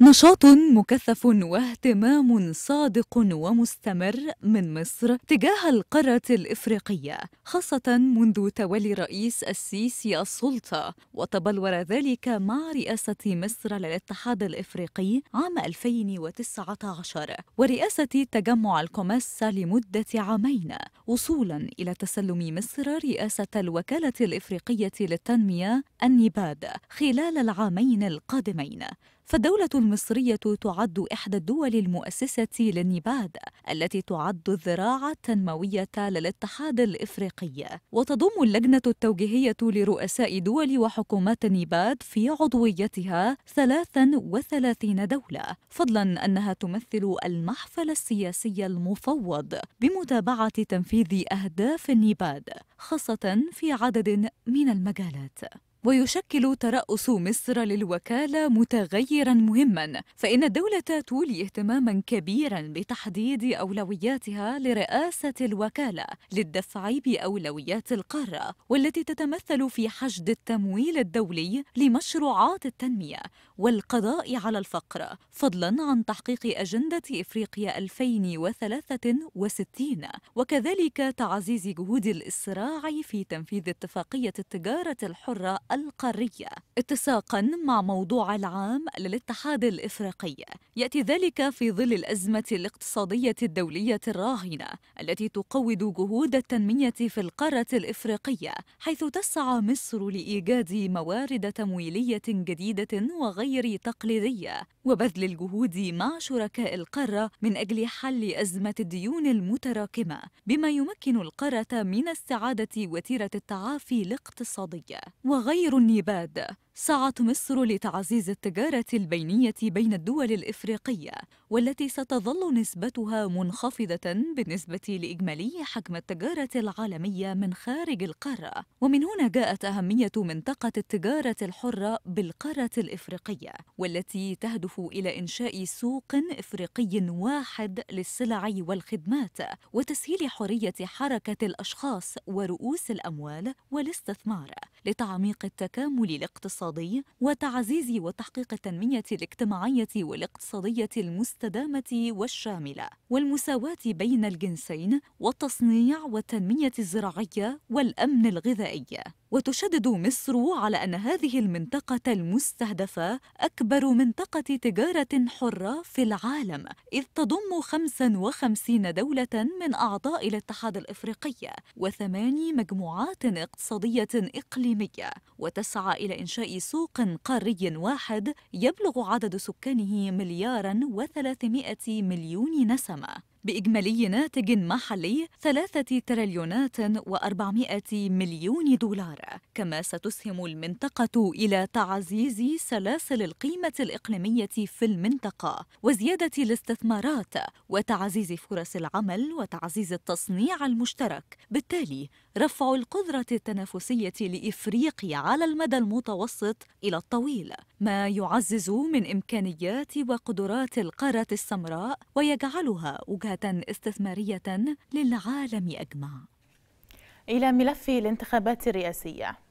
نشاط مكثف واهتمام صادق ومستمر من مصر تجاه القارة الإفريقية خاصة منذ تولي رئيس السيسي السلطة وتبلور ذلك مع رئاسة مصر للاتحاد الإفريقي عام 2019 ورئاسة تجمع الكوماسا لمدة عامين وصولا إلى تسلم مصر رئاسة الوكالة الإفريقية للتنمية النباد خلال العامين القادمين فالدولة المصرية تعد إحدى الدول المؤسسة للنباد التي تعد الذراع التنموية للاتحاد الإفريقي وتضم اللجنة التوجيهية لرؤساء دول وحكومات النباد في عضويتها 33 دولة فضلا أنها تمثل المحفل السياسي المفوض بمتابعة تنفيذ أهداف النباد خاصة في عدد من المجالات ويشكل ترأس مصر للوكالة متغيرا مهما فإن الدولة تولي اهتماما كبيرا بتحديد أولوياتها لرئاسة الوكالة للدفع بأولويات القارة والتي تتمثل في حشد التمويل الدولي لمشروعات التنمية والقضاء على الفقر فضلا عن تحقيق أجندة إفريقيا 2063 وكذلك تعزيز جهود الإسراع في تنفيذ اتفاقية التجارة الحرة القارية اتساقا مع موضوع العام للاتحاد الإفريقي يأتي ذلك في ظل الأزمة الاقتصادية الدولية الراهنة التي تقود جهود التنمية في القارة الإفريقية حيث تسعى مصر لإيجاد موارد تمويلية جديدة وغير تقليدية وبذل الجهود مع شركاء القارة من أجل حل أزمة الديون المتراكمة بما يمكن القارة من استعادة وتيرة التعافي الاقتصادية وغير غير النباد سعت مصر لتعزيز التجارة البينية بين الدول الإفريقية والتي ستظل نسبتها منخفضة بالنسبة لإجمالي حجم التجارة العالمية من خارج القارة ومن هنا جاءت أهمية منطقة التجارة الحرة بالقارة الإفريقية والتي تهدف إلى إنشاء سوق إفريقي واحد للسلع والخدمات وتسهيل حرية حركة الأشخاص ورؤوس الأموال والاستثمار لتعميق التكامل الاقتصادي الاقتصادي وتعزيز وتحقيق التنمية الاجتماعية والاقتصادية المستدامة والشاملة والمساواة بين الجنسين والتصنيع والتنمية الزراعية والأمن الغذائي وتشدد مصر على أن هذه المنطقة المستهدفة أكبر منطقة تجارة حرة في العالم إذ تضم 55 دولة من أعضاء الاتحاد الإفريقي وثماني مجموعات اقتصادية إقليمية وتسعى إلى إنشاء في سوق قاري واحد يبلغ عدد سكانه ملياراً وثلاثمائة مليون نسمة بإجمالي ناتج محلي ثلاثة تريليونات و400 مليون دولار كما ستسهم المنطقة إلى تعزيز سلاسل القيمة الإقليمية في المنطقة وزيادة الاستثمارات وتعزيز فرص العمل وتعزيز التصنيع المشترك بالتالي رفع القدرة التنافسية لإفريقيا على المدى المتوسط إلى الطويل ما يعزز من إمكانيات وقدرات القارة السمراء ويجعلها وجهة استثمارية للعالم أجمع إلى ملف الانتخابات الرئاسية